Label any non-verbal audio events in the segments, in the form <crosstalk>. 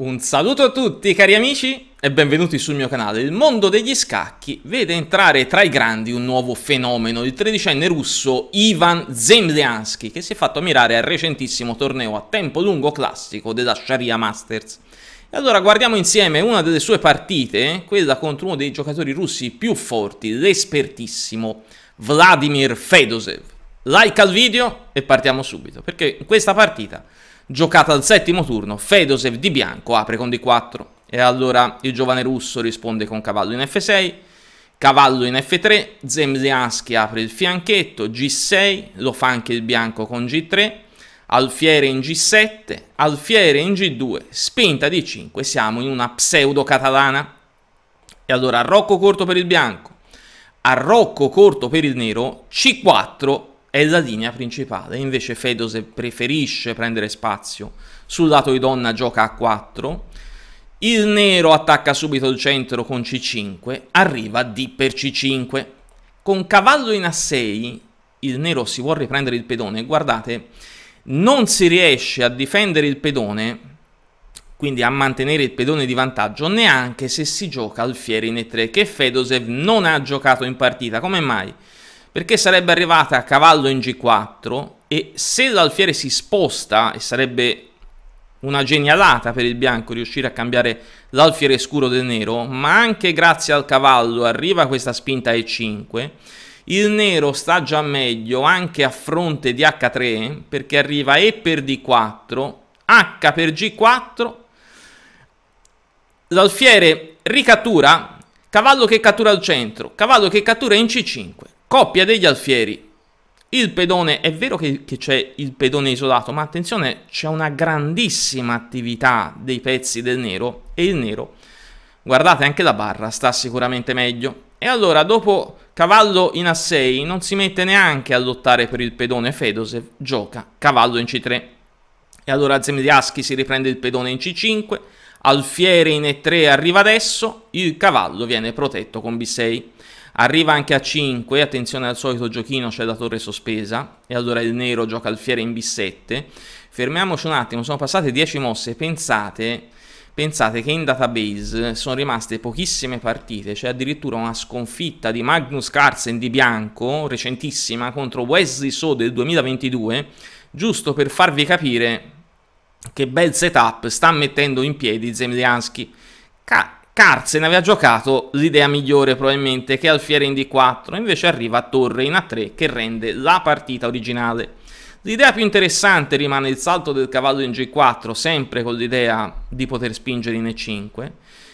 Un saluto a tutti cari amici e benvenuti sul mio canale. Il mondo degli scacchi vede entrare tra i grandi un nuovo fenomeno, il tredicenne russo Ivan Zemlyansky, che si è fatto ammirare al recentissimo torneo a tempo lungo classico della Sharia Masters. E allora guardiamo insieme una delle sue partite, quella contro uno dei giocatori russi più forti, l'espertissimo Vladimir Fedosev. Like al video e partiamo subito, perché in questa partita Giocata al settimo turno, Fedosev di bianco apre con D4 e allora il giovane russo risponde con cavallo in F6, cavallo in F3, Zemliansky apre il fianchetto, G6, lo fa anche il bianco con G3, alfiere in G7, alfiere in G2, spinta d 5, siamo in una pseudo catalana. E allora Rocco corto per il bianco, Arrocco corto per il nero, C4 è la linea principale, invece Fedose preferisce prendere spazio. Sul lato di donna gioca a 4, il nero attacca subito il centro con C5, arriva D per C5. Con cavallo in A6 il nero si vuole riprendere il pedone, guardate, non si riesce a difendere il pedone, quindi a mantenere il pedone di vantaggio, neanche se si gioca alfiere in E3, che Fedosev non ha giocato in partita, come mai? perché sarebbe arrivata a cavallo in G4 e se l'alfiere si sposta e sarebbe una genialata per il bianco riuscire a cambiare l'alfiere scuro del nero, ma anche grazie al cavallo arriva questa spinta E5. Il nero sta già meglio anche a fronte di H3 perché arriva E per D4, H per G4. L'alfiere ricattura, cavallo che cattura al centro, cavallo che cattura in C5, Coppia degli alfieri. Il pedone, è vero che, che c'è il pedone isolato, ma attenzione, c'è una grandissima attività dei pezzi del nero e il nero, guardate anche la barra, sta sicuramente meglio. E allora dopo cavallo in A6 non si mette neanche a lottare per il pedone Fedosev, gioca cavallo in C3. E allora Zemliaschi si riprende il pedone in C5, alfiere in E3 arriva adesso, il cavallo viene protetto con B6. Arriva anche a 5, attenzione al solito giochino, c'è la torre sospesa, e allora il nero gioca alfiere in B7. Fermiamoci un attimo, sono passate 10 mosse, pensate, pensate che in database sono rimaste pochissime partite, c'è addirittura una sconfitta di Magnus Carlsen di bianco, recentissima, contro Wesley So del 2022, giusto per farvi capire che bel setup sta mettendo in piedi Zemliansky. Ca Carzen aveva giocato l'idea migliore probabilmente che è alfiere in D4, invece arriva a torre in A3 che rende la partita originale. L'idea più interessante rimane il salto del cavallo in G4, sempre con l'idea di poter spingere in E5,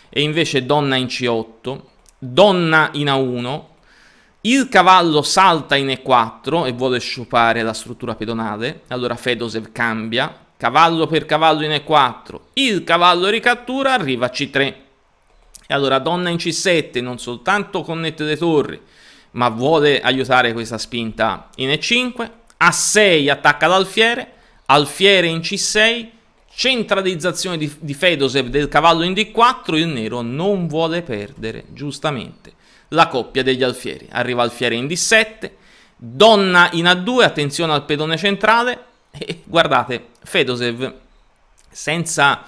e invece donna in C8, donna in A1, il cavallo salta in E4 e vuole sciupare la struttura pedonale, allora Fedosev cambia, cavallo per cavallo in E4, il cavallo ricattura, arriva a C3. E allora donna in C7 non soltanto connette le torri, ma vuole aiutare questa spinta in E5. A6 attacca l'alfiere, alfiere in C6, centralizzazione di, di Fedosev del cavallo in D4, il nero non vuole perdere, giustamente, la coppia degli alfieri. Arriva alfiere in D7, donna in A2, attenzione al pedone centrale, e guardate, Fedosev senza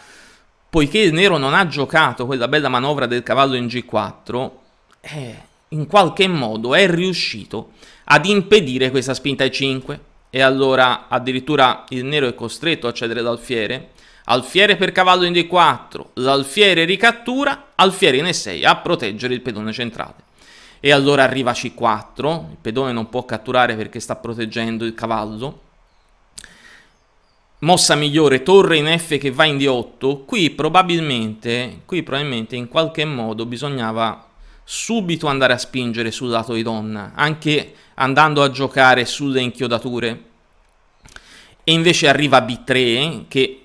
poiché il nero non ha giocato quella bella manovra del cavallo in G4, eh, in qualche modo è riuscito ad impedire questa spinta E5 e allora addirittura il nero è costretto a cedere l'alfiere. Alfiere per cavallo in D4, l'alfiere ricattura, alfiere in E6 a proteggere il pedone centrale. E allora arriva C4, il pedone non può catturare perché sta proteggendo il cavallo, mossa migliore, torre in F che va in D8, qui probabilmente, qui probabilmente in qualche modo bisognava subito andare a spingere sul lato di donna, anche andando a giocare sulle inchiodature. E invece arriva B3 che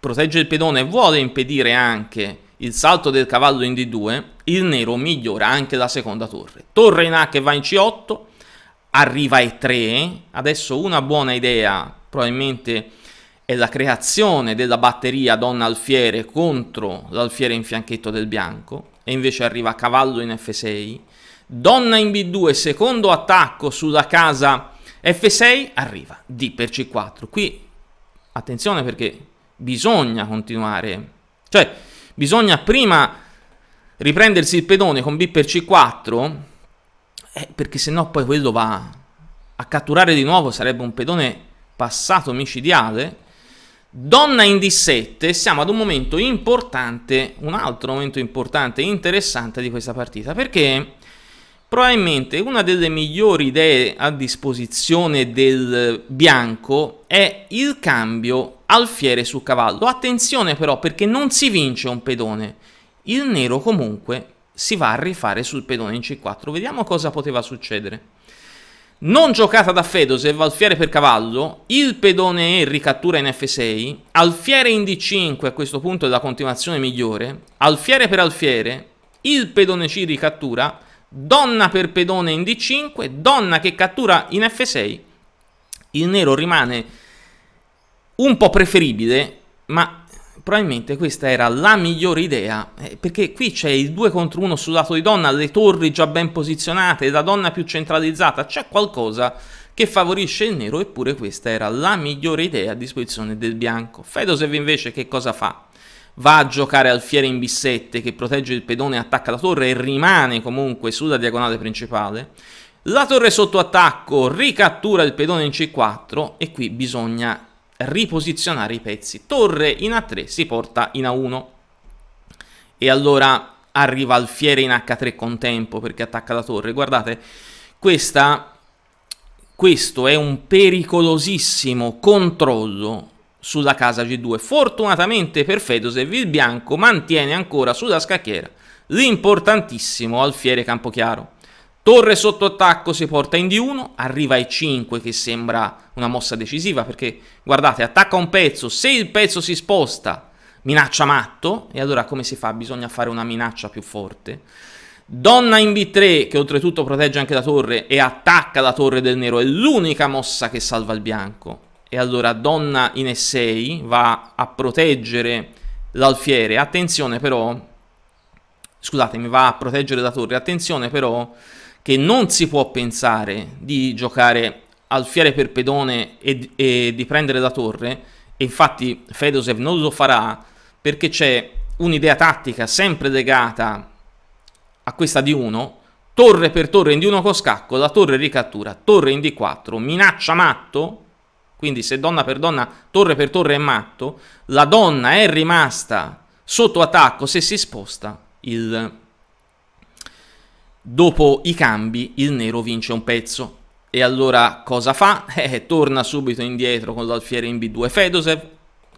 protegge il pedone e vuole impedire anche il salto del cavallo in D2, il nero migliora anche la seconda torre. Torre in A che va in C8, arriva E3, adesso una buona idea probabilmente è la creazione della batteria donna alfiere contro l'alfiere in fianchetto del bianco e invece arriva cavallo in F6 donna in B2 secondo attacco sulla casa F6 arriva D per C4 qui attenzione perché bisogna continuare cioè bisogna prima riprendersi il pedone con B per C4 eh, perché sennò poi quello va a catturare di nuovo sarebbe un pedone passato micidiale. Donna in D7, siamo ad un momento importante, un altro momento importante e interessante di questa partita, perché probabilmente una delle migliori idee a disposizione del bianco è il cambio alfiere su cavallo. Attenzione però perché non si vince un pedone, il nero comunque si va a rifare sul pedone in C4. Vediamo cosa poteva succedere. Non giocata da Fedosev, Alfiere per cavallo, il pedone E ricattura in F6, Alfiere in D5, a questo punto è la continuazione migliore, Alfiere per Alfiere, il pedone C ricattura, donna per pedone in D5, donna che cattura in F6, il nero rimane un po' preferibile, ma probabilmente questa era la migliore idea, eh, perché qui c'è il 2 contro 1 sul lato di donna, le torri già ben posizionate, la donna più centralizzata, c'è qualcosa che favorisce il nero, eppure questa era la migliore idea a disposizione del bianco. Fedosev invece che cosa fa? Va a giocare alfiere in b7 che protegge il pedone e attacca la torre e rimane comunque sulla diagonale principale. La torre sotto attacco ricattura il pedone in C4 e qui bisogna riposizionare i pezzi. Torre in A3 si porta in A1 e allora arriva alfiere in H3 con tempo perché attacca la torre. Guardate, questa, questo è un pericolosissimo controllo sulla casa G2. Fortunatamente per Fedosev il bianco mantiene ancora sulla scacchiera l'importantissimo alfiere Campochiaro. Torre sotto attacco si porta in D1, arriva ai 5 che sembra una mossa decisiva perché guardate attacca un pezzo, se il pezzo si sposta minaccia matto e allora come si fa? Bisogna fare una minaccia più forte. Donna in B3 che oltretutto protegge anche la torre e attacca la torre del nero, è l'unica mossa che salva il bianco. E allora donna in E6 va a proteggere l'alfiere, attenzione però, scusatemi, va a proteggere la torre, attenzione però che non si può pensare di giocare al fiere per pedone e, e di prendere la torre, e infatti Fedosev non lo farà perché c'è un'idea tattica sempre legata a questa di 1, torre per torre in D1 con scacco, la torre ricattura, torre in D4, minaccia matto, quindi se donna per donna, torre per torre è matto, la donna è rimasta sotto attacco se si sposta il Dopo i cambi il nero vince un pezzo. E allora cosa fa? <laughs> Eh, torna subito indietro con l'alfiere in B2 Fedosev,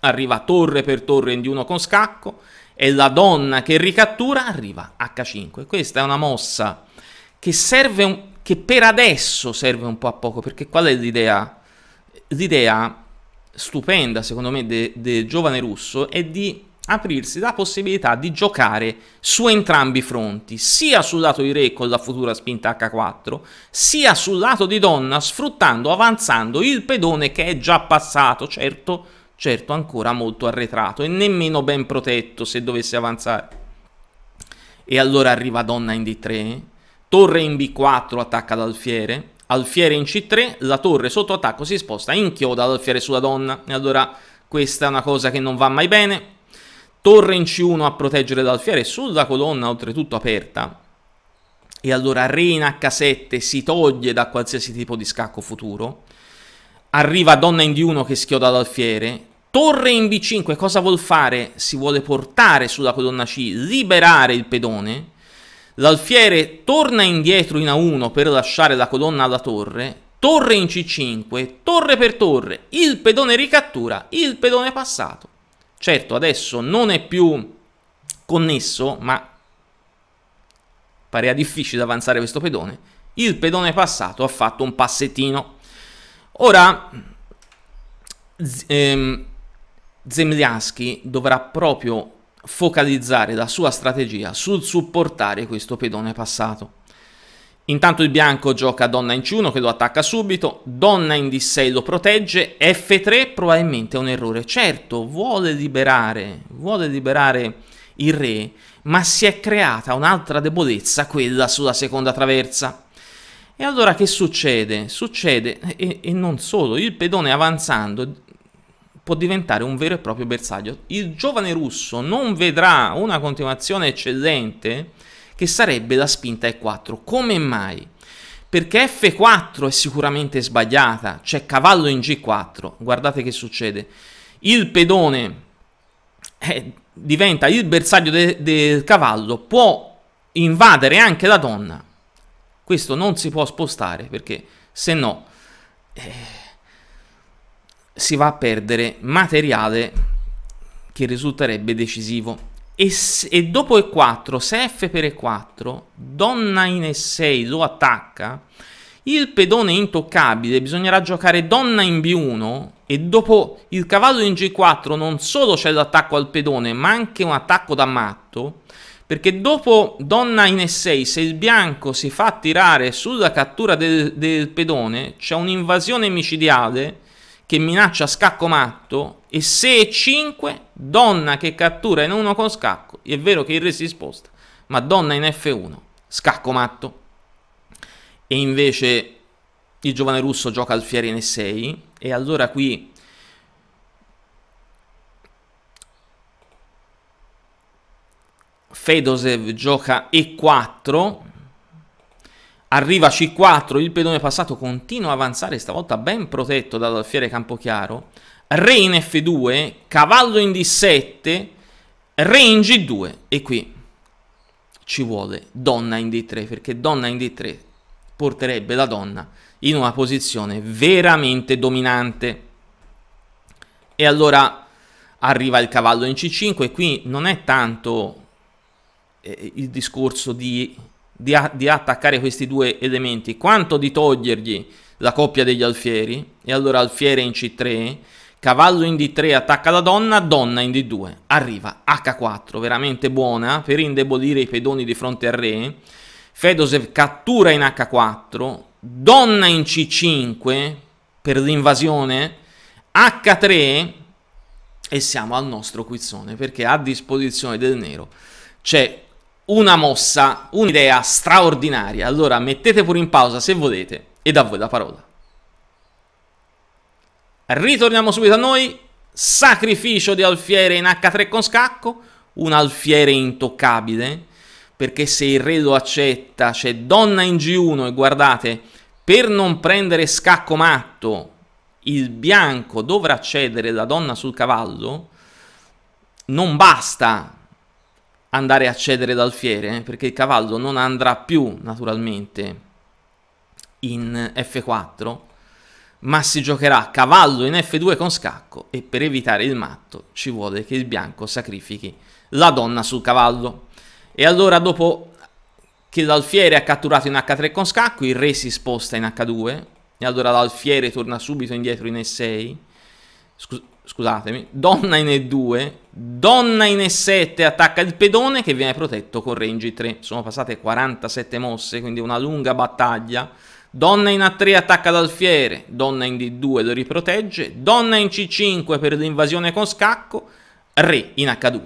arriva torre per torre in D1 con scacco e la donna che ricattura arriva H5. Questa è una mossa che serve un, che per adesso serve un po' a poco, perché qual è l'idea? L'idea stupenda, secondo me, del de giovane russo è di aprirsi la possibilità di giocare su entrambi i fronti, sia sul lato di re con la futura spinta H4, sia sul lato di donna sfruttando, avanzando il pedone che è già passato, certo, certo ancora molto arretrato e nemmeno ben protetto se dovesse avanzare. E allora arriva donna in D3, torre in B4 attacca l'alfiere, alfiere in C3, la torre sotto attacco si sposta, inchioda l'alfiere sulla donna e allora questa è una cosa che non va mai bene, torre in C1 a proteggere l'alfiere sulla colonna oltretutto aperta e allora re in H7 si toglie da qualsiasi tipo di scacco futuro arriva donna in D1 che schioda l'alfiere torre in B5 cosa vuol fare? si vuole portare sulla colonna C liberare il pedone l'alfiere torna indietro in A1 per lasciare la colonna alla torre torre in C5 torre per torre il pedone ricattura il pedone passato Certo, adesso non è più connesso, ma pareva difficile avanzare questo pedone. Il pedone passato ha fatto un passettino. Ora, ehm, Zemliansky dovrà proprio focalizzare la sua strategia sul supportare questo pedone passato. Intanto il bianco gioca donna in C1 che lo attacca subito, donna in D6 lo protegge, F3 probabilmente è un errore, certo vuole liberare, vuole liberare il re, ma si è creata un'altra debolezza, quella sulla seconda traversa. E allora che succede? Succede, e, e non solo, il pedone avanzando può diventare un vero e proprio bersaglio. Il giovane russo non vedrà una continuazione eccellente che sarebbe la spinta E4. Come mai? Perché F4 è sicuramente sbagliata, cioè cavallo in G4. Guardate che succede. Il pedone eh, diventa il bersaglio de del cavallo, può invadere anche la donna. Questo non si può spostare perché se no eh, si va a perdere materiale che risulterebbe decisivo. E, e, dopo E4, se F per E4, donna in E6 lo attacca, il pedone è intoccabile, bisognerà giocare donna in B1 e dopo il cavallo in G4 non solo c'è l'attacco al pedone, ma anche un attacco da matto, perché dopo donna in E6, se il bianco si fa tirare sulla cattura del, del pedone, c'è un'invasione micidiale che minaccia scacco matto e se è 5, donna che cattura in 1 con scacco, è vero che il re si sposta, ma donna in F1, scacco matto. E invece il giovane russo gioca alfiere in E6 e allora qui Fedosev gioca E4 Arriva C4, il pedone passato continua a avanzare, stavolta ben protetto dall'alfiere Campochiaro. Re in F2, cavallo in D7, re in G2 e qui ci vuole donna in D3 perché donna in D3 porterebbe la donna in una posizione veramente dominante. E allora arriva il cavallo in C5 e qui non è tanto eh, il discorso di di, di attaccare questi due elementi, quanto di togliergli la coppia degli alfieri, e allora alfiere in C3, cavallo in D3 attacca la donna, donna in D2, arriva H4, veramente buona per indebolire i pedoni di fronte al re, Fedosev cattura in H4, donna in C5 per l'invasione, H3 e siamo al nostro quizzone perché a disposizione del nero c'è una mossa, un'idea straordinaria. Allora mettete pure in pausa se volete e da voi la parola. Ritorniamo subito a noi. Sacrificio di alfiere in H3 con scacco. Un alfiere intoccabile. Perché se il re lo accetta, c'è donna in G1 e guardate, per non prendere scacco matto, il bianco dovrà cedere la donna sul cavallo. Non basta andare a cedere dal fiere, eh, perché il cavallo non andrà più naturalmente in F4, ma si giocherà cavallo in F2 con scacco e per evitare il matto ci vuole che il bianco sacrifichi la donna sul cavallo. E allora dopo che l'alfiere ha catturato in H3 con scacco, il re si sposta in H2 e allora l'alfiere torna subito indietro in E6, scus scusatemi, donna in E2, Donna in E7 attacca il pedone che viene protetto con range 3. Sono passate 47 mosse, quindi una lunga battaglia. Donna in A3 attacca l'alfiere, donna in D2 lo riprotegge, donna in C5 per l'invasione con scacco, re in H2.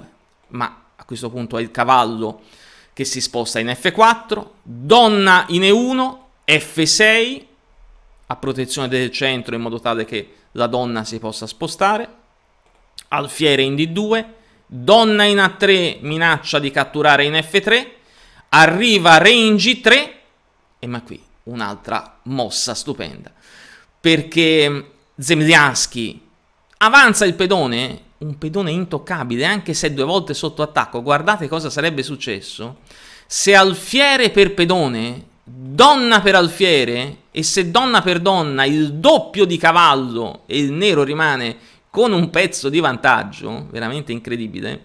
Ma a questo punto è il cavallo che si sposta in F4, donna in E1, F6 a protezione del centro in modo tale che la donna si possa spostare alfiere in D2, donna in A3 minaccia di catturare in F3, arriva re in G3 e ma qui un'altra mossa stupenda, perché mm, Zemliansky avanza il pedone, un pedone intoccabile anche se due volte sotto attacco, guardate cosa sarebbe successo se alfiere per pedone, donna per alfiere e se donna per donna il doppio di cavallo e il nero rimane con un pezzo di vantaggio veramente incredibile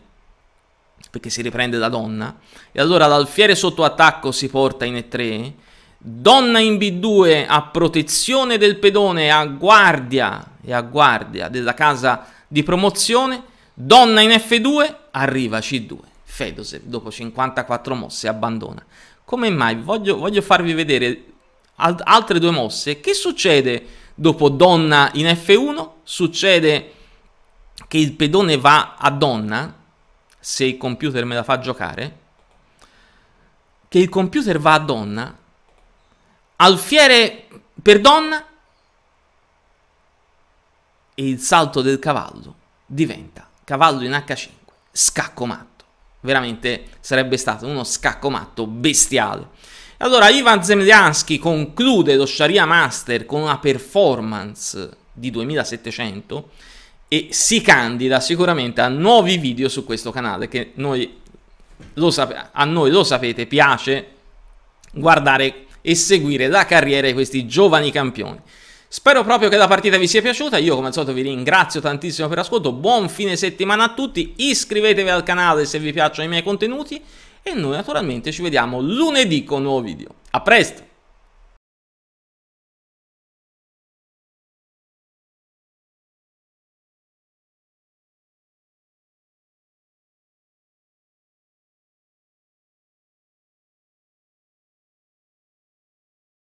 perché si riprende da donna e allora l'alfiere sotto attacco si porta in E3 donna in B2 a protezione del pedone a guardia e a guardia della casa di promozione donna in F2 arriva C2 Fedose dopo 54 mosse abbandona come mai voglio, voglio farvi vedere alt- altre due mosse che succede dopo donna in F1, succede che il pedone va a donna, se il computer me la fa giocare, che il computer va a donna, alfiere per donna e il salto del cavallo diventa cavallo in H5, scacco matto. Veramente sarebbe stato uno scacco matto bestiale. Allora Ivan Zemliansky conclude lo Sharia Master con una performance di 2700 e si candida sicuramente a nuovi video su questo canale che noi a noi lo sapete piace guardare e seguire la carriera di questi giovani campioni. Spero proprio che la partita vi sia piaciuta, io come al solito vi ringrazio tantissimo per l'ascolto, buon fine settimana a tutti, iscrivetevi al canale se vi piacciono i miei contenuti e noi naturalmente ci vediamo lunedì con un nuovo video. A presto!